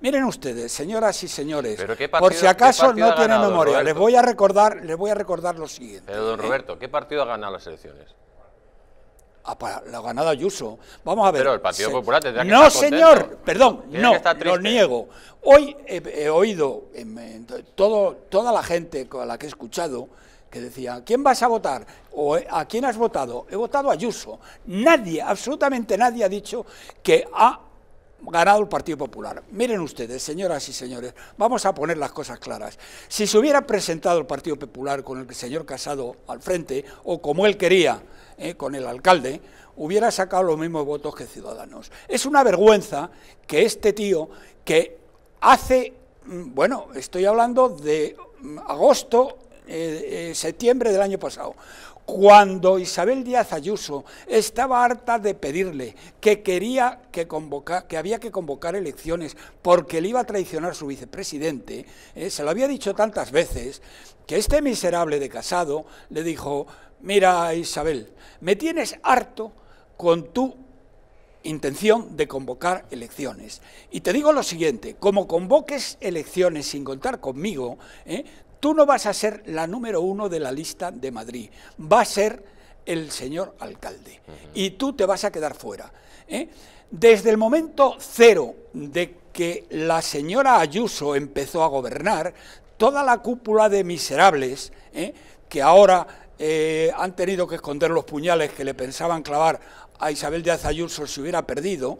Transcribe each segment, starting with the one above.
Miren ustedes, señoras y señores, por si acaso no tienen memoria, les voy, a recordar, les voy a recordar lo siguiente. Pero don ¿eh? Roberto, ¿qué partido ha ganado las elecciones? Ah, para, la ha ganado Ayuso. Vamos a ver. Pero el Partido Popular tendrá que No, señor, perdón, no, lo niego. Hoy he, oído toda la gente con la que he escuchado que decía, ¿quién vas a votar? ¿O eh, a quién has votado? He votado a Ayuso. Nadie, absolutamente nadie ha dicho que ha ganado el Partido Popular. Miren ustedes, señoras y señores, vamos a poner las cosas claras. Si se hubiera presentado el Partido Popular con el señor Casado al frente, o como él quería, eh, con el alcalde, hubiera sacado los mismos votos que Ciudadanos. Es una vergüenza que este tío, que hace, mm, bueno, estoy hablando de mm, agosto ...en eh, eh, septiembre del año pasado, cuando Isabel Díaz Ayuso estaba harta de pedirle que quería que convocar, que había que convocar elecciones porque le iba a traicionar su vicepresidente, eh, se lo había dicho tantas veces que este miserable de casado le dijo, mira Isabel, me tienes harto con tu intención de convocar elecciones. Y te digo lo siguiente, como convoques elecciones sin contar conmigo, tú no vas a ser la número uno de la lista de Madrid, va a ser el señor alcalde y tú te vas a quedar fuera. ¿eh? Desde el momento cero de que la señora Ayuso empezó a gobernar, toda la cúpula de miserables ¿eh? que ahora eh, han tenido que esconder los puñales que le pensaban clavar a Isabel Díaz Ayuso si hubiera perdido,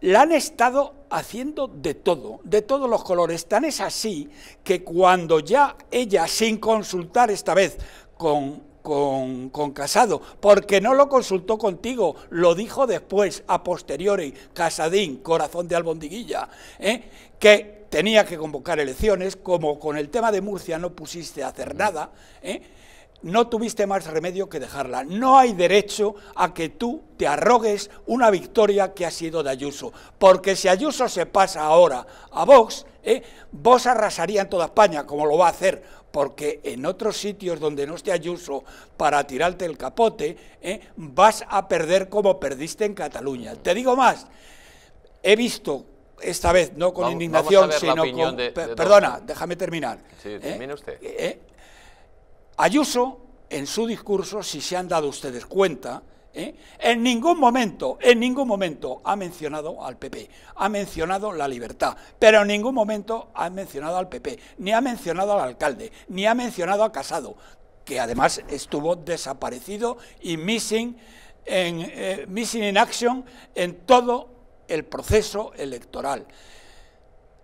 la han estado haciendo de todo, de todos los colores. Tan es así que cuando ya ella, sin consultar esta vez con, con, Casado, porque no lo consultó contigo, lo dijo después, a posteriori, Casadín, corazón de albondiguilla, ¿eh? que tenía que convocar elecciones, como con el tema de Murcia no pusiste a hacer nada, ¿eh? no tuviste más remedio que dejarla. No hay derecho a que tú te arrogues una victoria que ha sido de Ayuso, porque si Ayuso se pasa ahora a Vox, ¿eh? Vox arrasaría en toda España, como lo va a hacer, porque en otros sitios donde no esté Ayuso para tirarte el capote, ¿eh? vas a perder como perdiste en Cataluña. Te digo más, he visto esta vez, no con indignación, sino con... perdona, déjame terminar. Sí, ¿eh? termine usted. Eh, Ayuso, en su discurso, si se han dado ustedes cuenta, ¿eh? en ningún momento, en ningún momento ha mencionado al PP, ha mencionado la libertad, pero en ningún momento ha mencionado al PP, ni ha mencionado al alcalde, ni ha mencionado a Casado, que además estuvo desaparecido y missing eh, in action en todo el proceso electoral.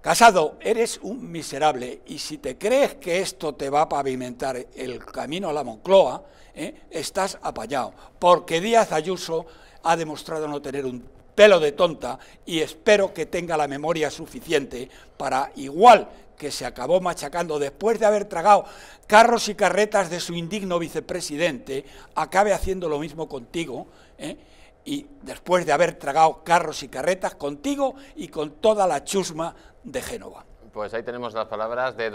Casado, eres un miserable y si te crees que esto te va a pavimentar el camino a la Moncloa, ¿eh? estás apallado, porque Díaz Ayuso ha demostrado no tener un pelo de tonta y espero que tenga la memoria suficiente para, igual que se acabó machacando después de haber tragado carros y carretas de su indigno vicepresidente, acabe haciendo lo mismo contigo. ¿eh? y después de haber tragado carros y carretas contigo y con toda la chusma de Génova. Pues ahí tenemos las palabras de